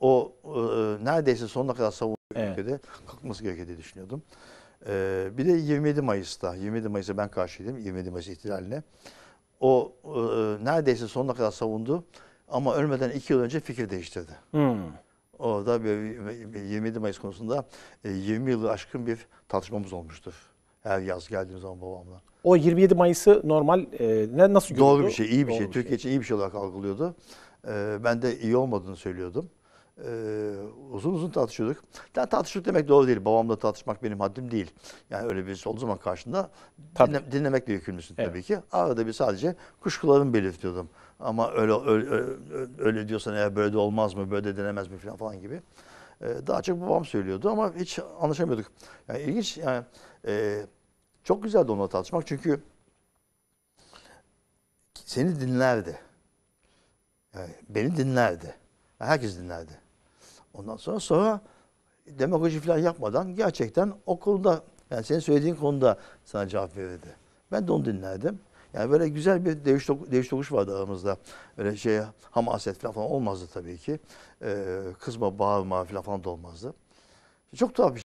o e, neredeyse sonuna kadar savunduğu evet. ülkede kalkması gerekir diye düşünüyordum. E, bir de 27 Mayıs'ta, 27 Mayıs'a ben karşıydım 27 Mayıs ihtilaline. O e, neredeyse sonuna kadar savundu ama ölmeden iki yıl önce fikir değiştirdi. Hmm. Orada bir, 27 Mayıs konusunda 20 e, yılı aşkın bir tartışmamız olmuştur. Her yaz geldiğimiz zaman babamla. O 27 Mayıs'ı normal e, ne nasıl görüyordu? Doğru bir şey, iyi bir şey. Doğru şey. Bir Türkiye şey. için iyi bir şey olarak algılıyordu. E, ben de iyi olmadığını söylüyordum. Ee, uzun uzun tartışıyorduk. Yani tartışmak demek doğru değil. Babamla tartışmak benim haddim değil. Yani öyle birisi O zaman karşında tabii. dinle, dinlemekle yükümlüsün evet. tabii ki. Arada bir sadece kuşkularımı belirtiyordum. Ama öyle, öyle, öyle diyorsan eğer böyle de olmaz mı, böyle de denemez mi falan, falan gibi. Ee, daha çok babam söylüyordu ama hiç anlaşamıyorduk. Yani ilginç yani e, çok güzeldi onunla tartışmak çünkü seni dinlerdi. Yani beni dinlerdi. Herkes dinlerdi. Ondan sonra sonra demagoji falan yapmadan gerçekten okulda yani senin söylediğin konuda sana cevap verirdi. Ben de onu dinlerdim. Yani böyle güzel bir değiş, değiş tokuş vardı aramızda. öyle şey hamaset falan olmazdı tabii ki. Ee, kızma, bağırma falan da olmazdı. Çok tuhaf bir şey.